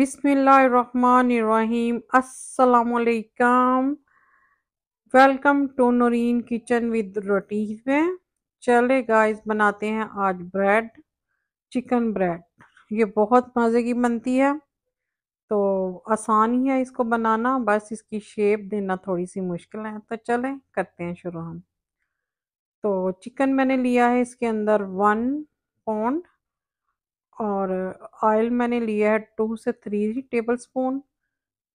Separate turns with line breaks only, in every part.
बिसमीम् असलकम welcome to Noreen kitchen with rotis में चले गाइस बनाते हैं आज ब्रेड चिकन ब्रेड ये बहुत मज़े की बनती है तो आसान ही है इसको बनाना बस इसकी शेप देना थोड़ी सी मुश्किल है तो चलें करते हैं शुरू हम तो चिकन मैंने लिया है इसके अंदर वन पौंड और ऑयल मैंने लिया है टू से थ्री टेबल स्पून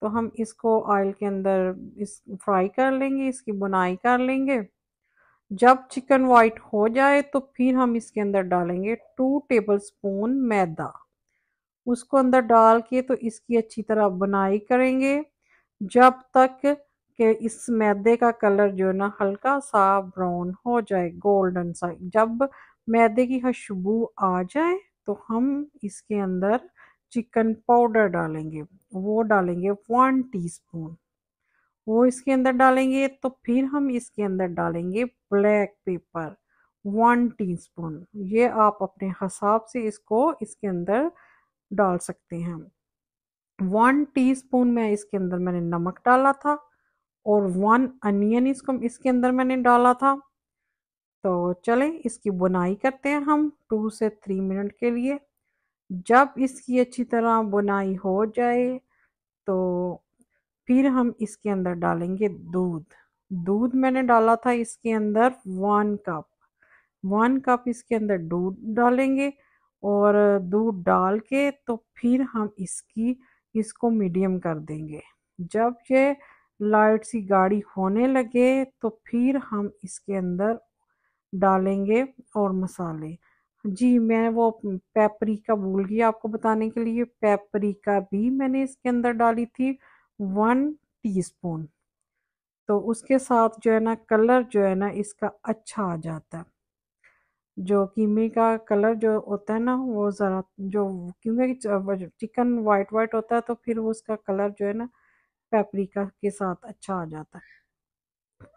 तो हम इसको ऑयल के अंदर इस फ्राई कर लेंगे इसकी बुनाई कर लेंगे जब चिकन वाइट हो जाए तो फिर हम इसके अंदर डालेंगे टू टेबल स्पून मैदा उसको अंदर डाल के तो इसकी अच्छी तरह बुनाई करेंगे जब तक कि इस मैदे का कलर जो है ना हल्का सा ब्राउन हो जाए गोल्डन सा जब मैदे की खुशबू आ जाए तो हम इसके अंदर चिकन पाउडर डालेंगे वो डालेंगे वन टीस्पून वो इसके अंदर डालेंगे तो फिर हम इसके अंदर डालेंगे ब्लैक पेपर वन टीस्पून ये आप अपने हिसाब से इसको इसके अंदर डाल सकते हैं वन टीस्पून में इसके अंदर मैंने नमक डाला था और वन अनियन इसको इसके अंदर मैंने डाला था तो चलें इसकी बुनाई करते हैं हम टू से थ्री मिनट के लिए जब इसकी अच्छी तरह बुनाई हो जाए तो फिर हम इसके अंदर डालेंगे दूध दूध मैंने डाला था इसके अंदर वन कप वन कप इसके अंदर दूध डालेंगे और दूध डाल के तो फिर हम इसकी इसको मीडियम कर देंगे जब ये लाइट सी गाड़ी होने लगे तो फिर हम इसके अंदर डालेंगे और मसाले जी मैं वो पेपरिका भूल गई आपको बताने के लिए पेपरिका भी मैंने इसके अंदर डाली थी वन टीस्पून तो उसके साथ जो है ना कलर जो है ना इसका अच्छा आ जाता है जो कीमे का कलर जो होता है ना वो ज़रा जो क्योंकि चिकन वाइट वाइट होता है तो फिर उसका कलर जो है ना पेपरिका के साथ अच्छा आ जाता है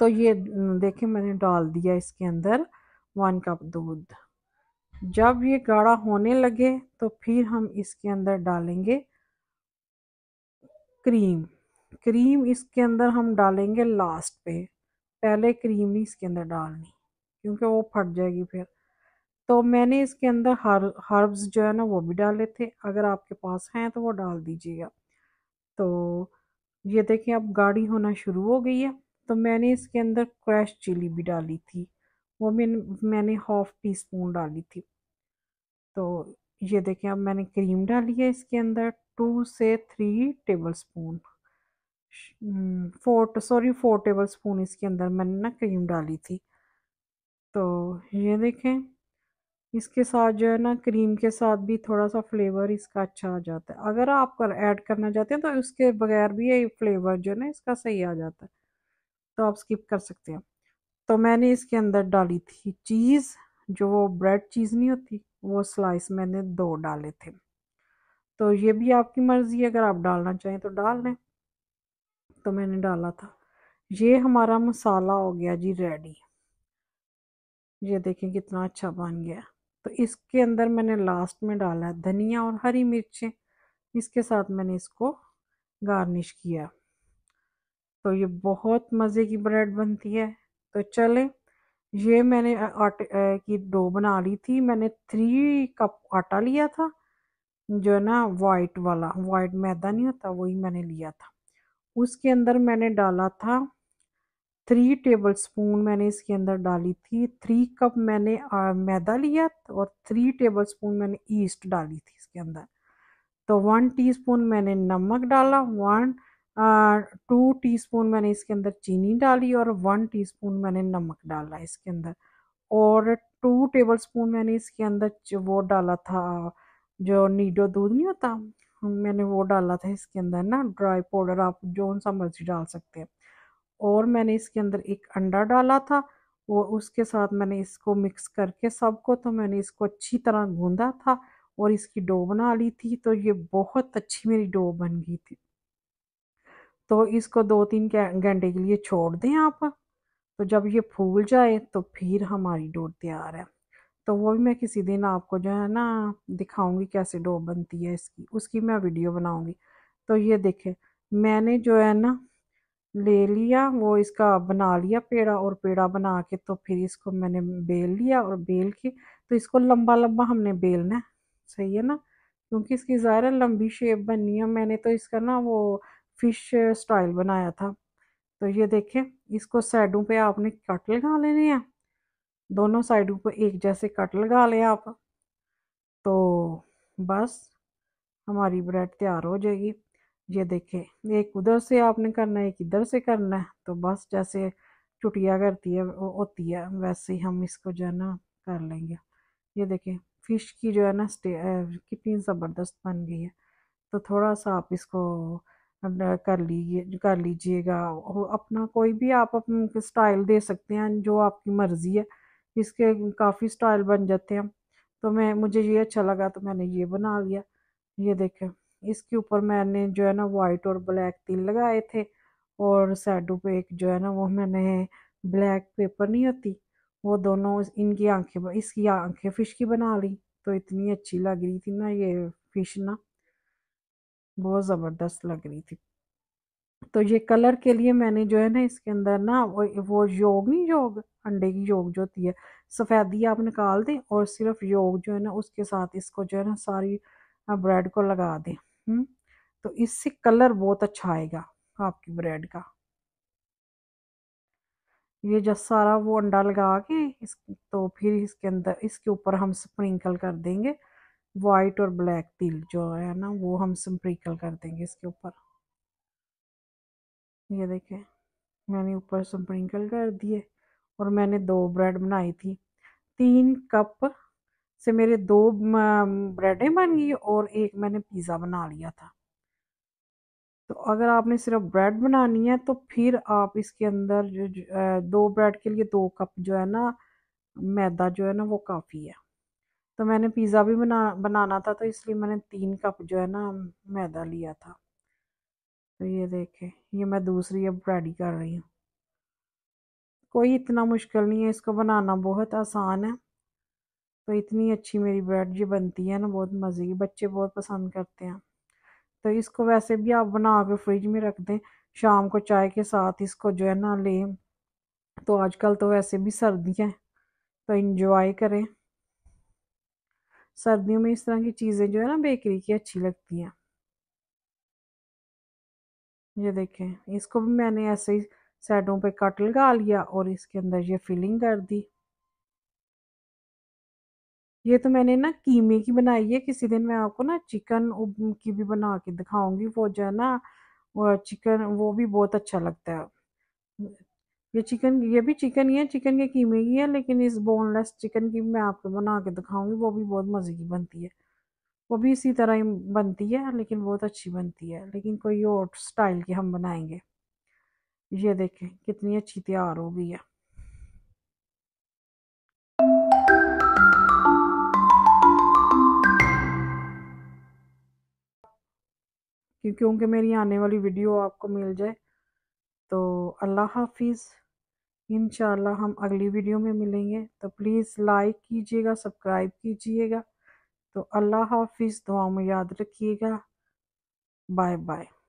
तो ये देखिए मैंने डाल दिया इसके अंदर वन कप दूध जब ये गाढ़ा होने लगे तो फिर हम इसके अंदर डालेंगे क्रीम क्रीम इसके अंदर हम डालेंगे लास्ट पे पहले क्रीम नहीं इसके अंदर डालनी क्योंकि वो फट जाएगी फिर तो मैंने इसके अंदर हर हर्ब्स जो है ना वो भी डाले थे अगर आपके पास हैं तो वो डाल दीजिएगा तो ये देखिए अब गाढ़ी होना शुरू हो गई है तो मैंने इसके अंदर क्रैश चिली भी डाली थी वो मैं मैंने हाफ टी स्पून डाली थी तो ये देखें अब मैंने क्रीम डाली है इसके अंदर टू से three tablespoon four sorry four tablespoon इसके अंदर मैंने ना क्रीम डाली थी तो ये देखें इसके साथ जो है ना क्रीम के साथ भी थोड़ा सा फ्लेवर इसका अच्छा आ जाता है अगर आप कर ऐड करना चाहते हैं तो उसके बगैर भी ये फ्लेवर जो है ना इसका सही आ जाता है तो आप स्किप कर सकते हैं तो मैंने इसके अंदर डाली थी चीज़ जो वो ब्रेड चीज़ नहीं होती वो स्लाइस मैंने दो डाले थे तो ये भी आपकी मर्ज़ी है अगर आप डालना चाहें तो डाल लें तो मैंने डाला था ये हमारा मसाला हो गया जी रेडी ये देखें कितना अच्छा बन गया तो इसके अंदर मैंने लास्ट में डाला धनिया और हरी मिर्चें इसके साथ मैंने इसको गार्निश किया तो ये बहुत मज़े की ब्रेड बनती है तो चले ये मैंने आटे की डो बना ली थी मैंने थ्री कप आटा लिया था जो है ना वाइट वाला वाइट मैदा नहीं होता वही मैंने लिया था उसके अंदर मैंने डाला था थ्री टेबल स्पून मैंने इसके अंदर डाली थी थ्री कप मैंने मैदा लिया और थ्री टेबल स्पून मैंने ईस्ट डाली थी इसके अंदर तो वन टीस्पून मैंने नमक डाला वन टू टीस्पून मैंने इसके अंदर चीनी डाली और वन टीस्पून मैंने नमक डाला इसके अंदर और टू टेबल स्पून मैंने इसके अंदर वो डाला था जो नीडो दूध नहीं होता मैंने वो डाला था इसके अंदर ना ड्राई पाउडर आप जो सा मर्जी डाल सकते हैं और मैंने इसके अंदर एक अंडा डाला था वो उसके साथ मैंने इसको मिक्स करके सबको तो मैंने इसको अच्छी तरह गूंदा था और इसकी डो बना ली थी तो ये बहुत अच्छी मेरी डो बन गई थी तो इसको दो तीन घंटे के लिए छोड़ दें आप तो जब ये फूल जाए तो फिर हमारी डो तैयार है तो वो भी मैं किसी दिन आपको जो है ना दिखाऊंगी कैसे डो बनती है इसकी उसकी मैं वीडियो बनाऊंगी तो ये देखें मैंने जो है ना ले लिया वो इसका बना लिया पेड़ा और पेड़ा बना के तो फिर इसको मैंने बेल लिया और बेल के तो इसको लंबा लंबा हमने बेलना है सही है ना क्योंकि इसकी ज़्यादा लंबी शेप बननी है मैंने तो इसका ना वो फिश स्टाइल बनाया था तो ये देखें इसको साइडों पे आपने कट लगा लेने हैं दोनों साइडों पर एक जैसे कट लगा लें आप तो बस हमारी ब्रेड तैयार हो जाएगी ये देखें एक उधर से आपने करना है एक इधर से करना है तो बस जैसे चुटिया करती है वो होती है वैसे ही हम इसको जो है ना कर लेंगे ये देखें फ़िश की जो है ना स्टे कितनी ज़बरदस्त बन गई है तो थोड़ा सा आप इसको कर लीजिए कर लीजिएगा अपना कोई भी आप अपना स्टाइल दे सकते हैं जो आपकी मर्ज़ी है इसके काफ़ी स्टाइल बन जाते हैं तो मैं मुझे ये अच्छा लगा तो मैंने ये बना लिया ये देखें इसके ऊपर मैंने जो है ना वाइट और ब्लैक तिल लगाए थे और साइडों पे एक जो है ना वो मैंने ब्लैक पेपर नहीं होती वो दोनों इनकी आंखें इसकी आंखें फ़िश की बना ली तो इतनी अच्छी लग रही थी ना ये फ़िश ना बहुत ज़बरदस्त लग रही थी तो ये कलर के लिए मैंने जो है ना इसके अंदर ना वो वो योग नहीं योग अंडे की योग जो होती है सफ़ेदी आप निकाल दें और सिर्फ योग जो है ना उसके साथ इसको जो है ना सारी ब्रेड को लगा दें तो इससे कलर बहुत अच्छा आएगा आपकी ब्रेड का ये जब सारा वो अंडा लगा के इस तो फिर इसके अंदर इसके ऊपर हम स्प्रिंकल कर देंगे वाइट और ब्लैक तिल जो है ना वो हम सम्प्रिकल कर देंगे इसके ऊपर ये देखें मैंने ऊपर स्प्रिंकल कर दिए और मैंने दो ब्रेड बनाई थी तीन कप से मेरे दो ब्रेडें बन गई और एक मैंने पिज़्ज़ा बना लिया था तो अगर आपने सिर्फ ब्रेड बनानी है तो फिर आप इसके अंदर जो दो ब्रेड के लिए दो कप जो है ना मैदा जो है ना वो काफ़ी है तो मैंने पिज़्ज़ा भी बना बनाना था तो इसलिए मैंने तीन कप जो है ना मैदा लिया था तो ये देखें ये मैं दूसरी अब रेडी कर रही हूँ कोई इतना मुश्किल नहीं है इसको बनाना बहुत आसान है तो इतनी अच्छी मेरी ब्रेड जो बनती है ना बहुत मज़े की बच्चे बहुत पसंद करते हैं तो इसको वैसे भी आप बना के फ्रिज में रख दें शाम को चाय के साथ इसको जो है ना लें तो आजकल तो वैसे भी सर्दी है तो इन्जॉय करें सर्दियों में इस तरह की चीज़ें जो है ना बेकरी की अच्छी लगती हैं ये देखें इसको भी मैंने ऐसे ही साइडों पे कट लगा लिया और इसके अंदर ये फिलिंग कर दी ये तो मैंने ना कीमे की बनाई है किसी दिन मैं आपको ना चिकन की भी बना के दिखाऊंगी वो जो है ना चिकन वो भी बहुत अच्छा लगता है ये चिकन ये भी चिकन ही है चिकन के कीमे ही है लेकिन इस बोनलेस चिकन की मैं आपको बना के दिखाऊंगी वो भी बहुत मज़े की बनती है वो भी इसी तरह ही बनती है लेकिन बहुत अच्छी बनती है लेकिन कोई और स्टाइल की हम बनाएंगे ये देखें कितनी अच्छी तैयार हो गई है क्योंकि मेरी आने वाली वीडियो आपको मिल जाए तो अल्लाह हाफिज़ इन हम अगली वीडियो में मिलेंगे तो प्लीज़ लाइक कीजिएगा सब्सक्राइब कीजिएगा तो अल्लाह हाफिज़ दुआ में याद रखिएगा बाय बाय